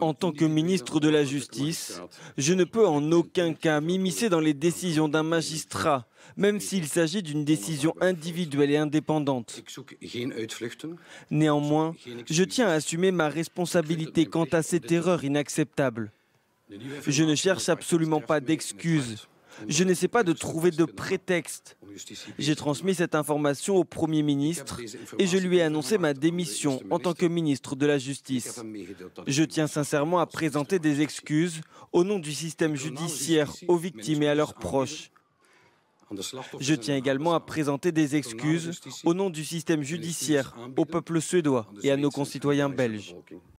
En tant que ministre de la Justice, je ne peux en aucun cas m'immiscer dans les décisions d'un magistrat, même s'il s'agit d'une décision individuelle et indépendante. Néanmoins, je tiens à assumer ma responsabilité quant à cette erreur inacceptable. Je ne cherche absolument pas d'excuses. Je n'essaie pas de trouver de prétexte. J'ai transmis cette information au Premier ministre et je lui ai annoncé ma démission en tant que ministre de la Justice. Je tiens sincèrement à présenter des excuses au nom du système judiciaire aux victimes et à leurs proches. Je tiens également à présenter des excuses au nom du système judiciaire au peuple suédois et à nos concitoyens belges.